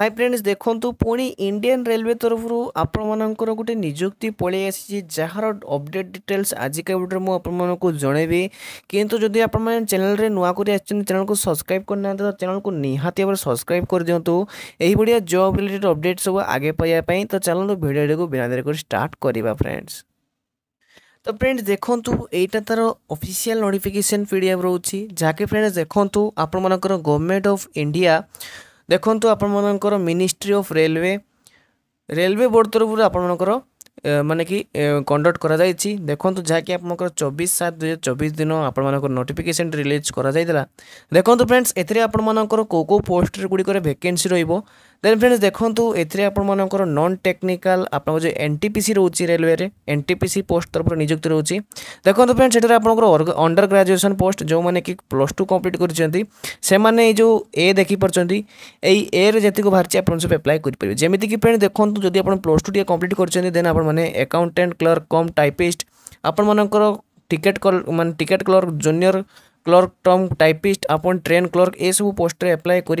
high friends ଦେଖନ୍ତୁ ପୁଣି Indian railway ତରଫରୁ ଆପଣମାନଙ୍କର ଗୋଟେ ନିଯୁକ୍ତି ପଳେଇ ଆସିଛି ଯାହାର ଅପଡ଼େଟ୍ ଡିଟେଲ୍ସ ଆଜିକା ଭିଡ଼ିଓରେ ମୁଁ ଆପଣମାନଙ୍କୁ ଜଣେଇବି କିନ୍ତୁ ଯଦି ଆପଣମାନେ ଚ୍ୟାନେଲ୍ରେ ନୂଆ କରି ଆସିଛନ୍ତି ଚ୍ୟାନେଲ୍କୁ ସବସ୍କ୍ରାଇବ୍ କରିନାହାନ୍ତି ତ ଚ୍ୟାନେଲ୍କୁ ନିହାତି ଭାବରେ ସବସ୍କ୍ରାଇବ୍ କରିଦିଅନ୍ତୁ ଏହିଭଳିଆ ଜବ୍ ରିଲେଟେଡ଼୍ ଅପଡ଼େଟ୍ ସବୁ ଆଗେ ପାଇବା ପାଇଁ ତ ଚାଲନ୍ତୁ ଭିଡ଼ିଓଟିକୁ ବିନା ଦେରି କରି ଷ୍ଟାର୍ଟ କରିବା ଫ୍ରେଣ୍ଡସ୍ ତ ଫ୍ରେଣ୍ଡସ୍ ଦେଖନ୍ତୁ ଏଇଟା ତା'ର ଅଫିସିଆଲ୍ ନୋଟିଫିକେସନ୍ ପିଡ଼ିଏଫ୍ ରହୁଛି ଯାହାକି ଫ୍ରେଣ୍ଡସ୍ ଦେଖନ୍ତୁ ଆପଣମାନଙ୍କର ଗଭର୍ଣ୍ଣମେଣ୍ଟ ଅଫ୍ ଇଣ୍ଡିଆ ଦେଖନ୍ତୁ ଆପଣମାନଙ୍କର ministry of railway railway board ତରଫରୁ ଆପଣମାନଙ୍କର ମାନେ କି କଣ୍ଡକ୍ଟ କରାଯାଇଛି ଦେଖନ୍ତୁ ଯାହାକି ଆପଣଙ୍କର ଚବିଶ ସାତ ଦୁଇହଜାର ଚବିଶ ଦିନ ଆପଣମାନଙ୍କର ନୋଟିଫିକେସନ୍ ରିଲିଜ୍ କରାଯାଇଥିଲା ଦେଖନ୍ତୁ ଫ୍ରେଣ୍ଡସ୍ ଏଥିରେ ଆପଣମାନଙ୍କର କେଉଁ କେଉଁ ପୋଷ୍ଟ ଗୁଡ଼ିକରେ ଭେକେନ୍ସି ରହିବ ଦେନ୍ ଫ୍ରେଣ୍ଡସ୍ ଦେଖନ୍ତୁ ଏଥିରେ ଆପଣମାନଙ୍କର ନନ୍ ଟେକ୍ନିକାଲ୍ ଆପଣଙ୍କ ଯେଉଁ ଏନ୍ ଟି ପି ସି ରହୁଛି ରେଲୱେରେ N T P C post ତରଫରୁ ନିଯୁକ୍ତି ରହୁଛି ଦେଖନ୍ତୁ ଫ୍ରେଣ୍ଡ ସେଠାରେ ଆପଣଙ୍କର ଅଣ୍ଡର ଗ୍ରାଜୁଏସନ୍ ପୋଷ୍ଟ ଯେଉଁମାନେ କି ପ୍ଲସ୍ ଟୁ କମ୍ପ୍ଲିଟ୍ କରିଛନ୍ତି ସେମାନେ ଏଇ ଯେଉଁ ଏ ଦେଖିପାରୁଛନ୍ତି ଏଇ ଏରେ ଯେତିକି ବାହାରିଛି ଆପଣ ସବୁ ଆପ୍ଲାଏ କରିପାରିବେ ଯେମିତିକି ଫ୍ରେଣ୍ଡ ଦେଖନ୍ତୁ ଯଦି ଆପଣ ପ୍ଲସ୍ ଟୁ ଟିକେ କମ୍ପ୍ଲିଟ୍ କରିଛନ୍ତି ଦେନ୍ ଆପଣମାନେ ଆକାଉଣ୍ଟାଣ୍ଟ କ୍ଲର୍କ କମ୍ ଟାଇପିଷ୍ଟ ଆପଣମାନଙ୍କର ଟିକେଟ୍ ମାନେ ଟିକେଟ୍ କ୍ଲର୍କ ଜୁନିୟର ক্লর্ক টମ୍ টাইপিস্ট আপন ট্রেন ক্লর্ক এসবু পোস্টরে আপ্লাই করে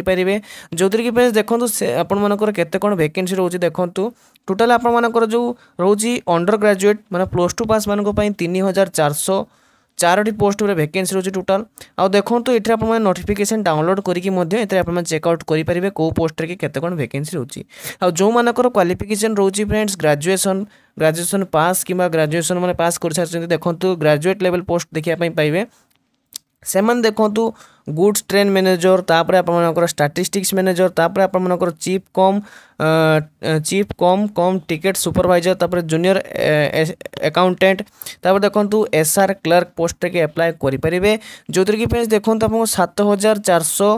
ଯେଉଁଥିରେ କି ଫ୍ରେଣ୍ଡସ୍ ଦେଖନ୍ତୁ ଆପଣମାନଙ୍କର କେତେ କ'ଣ ଭେକେନ୍ସି ରହୁଛି ଦେଖନ୍ତୁ ଟୋଟାଲ୍ ଆପଣମାନଙ୍କର ଯେଉଁ ରହୁଛି ଅଣ୍ଡର ଗ୍ରାଜୁଏଟ୍ ମାନେ ପ୍ଲସ୍ ଟୁ ପାସ୍ ମାନଙ୍କ ପାଇଁ ତିନି ହଜାର ଚାରିଶହ ଚାରୋଟି ପୋଷ୍ଟରେ ଭେକେନ୍ସି ରହୁଛି ଟୋଟାଲ୍ ଆଉ ଦେଖନ୍ତୁ ଏଠାରେ ଆପଣମାନେ ନୋଟିଫିକେସନ୍ ଡାଉନଲୋଡ଼ କରିକି ମଧ୍ୟ ଏଥିରେ ଆପଣମାନେ ଚେକ୍ଆଉଟ୍ କରିପାରିବେ କେଉଁ ପୋଷ୍ଟରେ କି କେତେ କ'ଣ ଭେକେନ୍ସି ରହୁଛି ଆଉ ଯେଉଁମାନଙ୍କର କ୍ୱାଲିଫିକେସନ୍ ରହୁଛି ଫ୍ରେଣ୍ଡସ୍ ଗ୍ରାଜୁଏସନ୍ ଗ୍ରାଜୁଏସନ୍ ପାସ୍ କିମ୍ବା ଗ୍ରାଜୁଏସନ୍ ମାନେ ପାସ୍ କରିସାରିଛନ୍ତି ଦେଖନ୍ତୁ ଗ୍ରାଜୁଏଟ୍ ଲେଭେଲ୍ ପୋଷ୍ଟ ଦେଖିବା ପାଇଁ ପାଇବେ সেমানে দেখন্তু গুডস ট্রেন ম্যানেজর তাপরে আপনার স্টাটিস্টিক্স ম্যানেজর তাপরে আপনার chief cum chief cum cum ticket supervisor তাপরে জুনিয়র একাউন্টেন্ট তাপরে দেখুন এসআর ক্লার্ক পোস্টটাকে আপ্লাই করে পারে যেটি কি ফ্রেন্ডস দেখুন আপনার সাত হাজার চারশো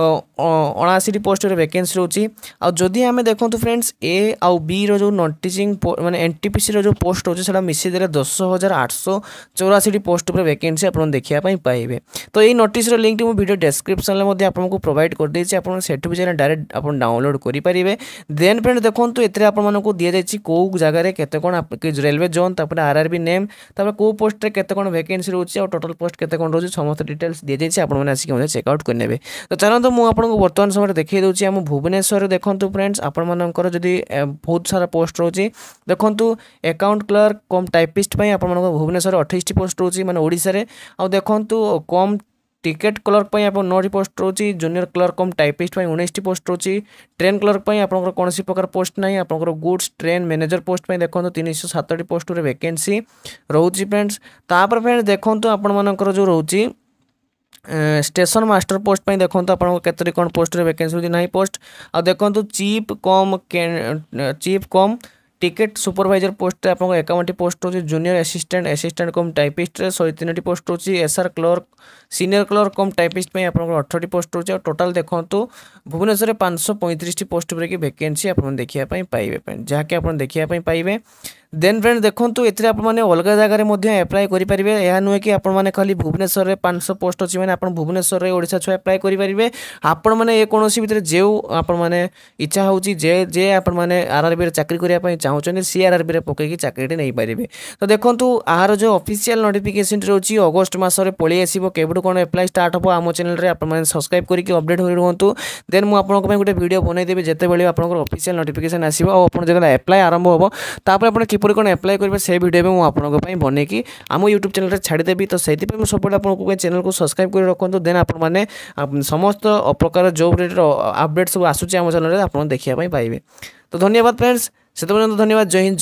ଅଣାଅଶୀଟି ପୋଷ୍ଟରେ ଭେକେନ୍ସି ରହୁଛି ଆଉ ଯଦି ଆମେ ଦେଖନ୍ତୁ ଫ୍ରେଣ୍ଡସ୍ ଏ ଆଉ ବିର ଯେଉଁ ନନ୍ ଟିଚିଂ ମାନେ ଏନ୍ ଟି ପି ସିର ଯେଉଁ ପୋଷ୍ଟ ରହୁଛି ସେଇଟା ମିଶାଇଦେଲେ ଦଶ ହଜାର ଆଠଶହ ଚଉରାଅଶୀଟି ପୋଷ୍ଟ ଉପରେ ଭେକେନ୍ସି ଆପଣ ଦେଖିବା ପାଇଁ ପାଇବେ ତ ଏଇ ନୋଟିସ୍ର ଲିଙ୍କ୍ଟି ମୁଁ ଭିଡ଼ିଓ ଡେସ୍କ୍ରିପସନ୍ରେ ମଧ୍ୟ ଆପଣଙ୍କୁ ପ୍ରୋଭାଇଡ଼ କରିଦେଇଛି ଆପଣ ସେଠୁ ବି ଯାଇ ଡାଇରେକ୍ଟ ଆପଣ ଡାଉନଲୋଡ଼ କରିପାରିବେ ଦେନ୍ ଫ୍ରେଣ୍ଡ ଦେଖନ୍ତୁ ଏଥିରେ ଆପଣମାନଙ୍କୁ ଦିଆଯାଇଛି କେଉଁ ଜାଗାରେ କେତେ କ'ଣ ରେଲୱେ ଜୋନ୍ ତାପରେ ଆର୍ ଆର୍ ବି ନେମ୍ ତାପରେ କେଉଁ ପୋଷ୍ଟରେ କେତେ କ'ଣ ଭେକେନ୍ସି ରହୁଛି ଆଉ ଟୋଟାଲ୍ ପୋଷ୍ଟ କେତେ କ'ଣ ରହୁଛି ସମସ୍ତ ଡିଟେଲ୍ସ ଦିଆଯାଇଛି ଆପଣମାନେ ଆସିକି ମଧ୍ୟ ଚେକ୍ ଆଉଟ୍ କରିନେବେ ତ ଚାଲନ୍ତୁ ଦେଖନ୍ତୁ ମୁଁ ଆପଣଙ୍କୁ ବର୍ତ୍ତମାନ ସମୟରେ ଦେଖାଇ ଦେଉଛି ଆମ ଭୁବନେଶ୍ୱରରେ ଦେଖନ୍ତୁ ଫ୍ରେଣ୍ଡସ୍ ଆପଣମାନଙ୍କର ଯଦି ବହୁତ ସାରା ପୋଷ୍ଟ ରହୁଛି ଦେଖନ୍ତୁ ଆକାଉଣ୍ଟ କ୍ଲର୍କ କମ୍ ଟାଇପିଷ୍ଟ ପାଇଁ ଆପଣମାନଙ୍କ ଭୁବନେଶ୍ୱରରେ ଅଠେଇଶଟି ପୋଷ୍ଟ ରହୁଛି ମାନେ ଓଡ଼ିଶାରେ ଆଉ ଦେଖନ୍ତୁ କମ୍ টিকেট ক্লর্ক পাই আপনার নটি পোস্ট রয়েছে জুনিয়র ক্লর্ক কম টাইপিস্ট পাই উনিশটি পোস্ট রয়েছে ট্রেন ক্লর্ক পাই আপনার কোণী প্রকার পোস্ট নাই আপনার গুডস ট্রেন ম্যানেজর পোস্ট পাই দেখুন তিনশো সাতটি পোস্টরে ভ্যাকেন্সি রয়েছে ফ্রেন্ডস তাপরে ফ্রেন্ডস দেখুন আপনার যে রয়েছে ଷ୍ଟେସନ୍ ମାଷ୍ଟର ପୋଷ୍ଟ ପାଇଁ ଦେଖନ୍ତୁ ଆପଣଙ୍କ କେତୋଟି କ'ଣ ପୋଷ୍ଟରେ ଭେକେନ୍ସି ହେଉଛି ନାହିଁ ପୋଷ୍ଟ ଆଉ ଦେଖନ୍ତୁ chief cum chief cum ticket supervisor ପୋଷ୍ଟରେ ଆପଣଙ୍କ ଏକାଉଣ୍ଟଟି ପୋଷ୍ଟ ରହୁଛି ଜୁନିୟର ଆସିଷ୍ଟାଣ୍ଟ ଆସିଷ୍ଟାଣ୍ଟ କମ୍ ଟାଇପିଷ୍ଟରେ ଶହେ ତିନୋଟି ପୋଷ୍ଟ ରହୁଛି SR clerk senior clerk cum typist ପାଇଁ ଆପଣଙ୍କର ଅଠରଟି ପୋଷ୍ଟ ରହୁଛି ଆଉ ଟୋଟାଲ୍ ଦେଖନ୍ତୁ ଭୁବନେଶ୍ୱରରେ ପାଞ୍ଚଶହ ପଇଁତିରିଶଟି ପୋଷ୍ଟ ଉପରେ କି ଭ୍ୟାକେନ୍ସି ଆପଣ ଦେଖିବା ପାଇଁ ପାଇବେ ପାଇଁ ଯାହାକି ଆପଣ ଦେଖିବା ପାଇଁ ପାଇବେ দেন ফ্রেন্ড দেখুন এতে আপনার অলগা জায়গায় এপ্লাই করে পেয়ে এ নুয়ে কি আপনার খালি ভুবনেশ্বর পাঁচশো পোস্ট অনেক আপনার ভুবনেশ্বরের ওড়শা ছুঁ এপ্লাই করে পেয়ে আপনার মানে এ কোণী ভিতরে যে আপনার ইচ্ছা হচ্ছে যে যে আপনার আরআরবি চাকরি করা চাহুন সি আরআরবি পকাইকি চাকরিটি নিয়ে পারে তো দেখুন আহার যে অফিসিয়াল নোটিফিকেসন রয়েছে অগস্ট মাসের পড়ে আসবে কেবু কোণ এপ্লাই স্টার্ট হব আমার চ্যানেলের আপনার সবসক্রাইব করি অপডেট হয়ে রুহতু দেন মু আপনার গোটে ভিডিও বনাই দেবে যেতবে আপনার অফিসিয়াল নোটিফিকেসন আসবে আপনার যেত এপ্লাই আরম্ভ হব তাপরে আপনার କିପରି କ'ଣ ଆପ୍ଲାଏ କରିବେ ସେ ଭିଡ଼ିଓ ବି ମୁଁ ଆପଣଙ୍କ ପାଇଁ ବନେଇକି ଆମ ୟୁଟ୍ୟୁବ୍ ଚ୍ୟାନେଲ୍ରେ ଛାଡ଼ିଦେବି ତ ସେଥିପାଇଁ ମୁଁ ସବୁବେଳେ ଆପଣଙ୍କୁ ଚ୍ୟାନେଲ୍କୁ ସବସ୍କ୍ରାଇବ୍ କରି ରଖନ୍ତୁ ଦେନ୍ ଆପଣମାନେ ସମସ୍ତ ପ୍ରକାର ଜବ୍ ରିଲେଟେଡ଼୍ ଅପଡ଼େଟ୍ ସବୁ ଆସୁଛି ଆମ ଚ୍ୟାନେଲ୍ରେ ଆପଣ ଦେଖିବା ପାଇଁ ପାଇବେ ତ ଧନ୍ୟବାଦ ଫ୍ରେଣ୍ଡସ୍ ସେତେ ପର୍ଯ୍ୟନ୍ତ ଧନ୍ୟବାଦ ଜୟ ହିନ୍ଦ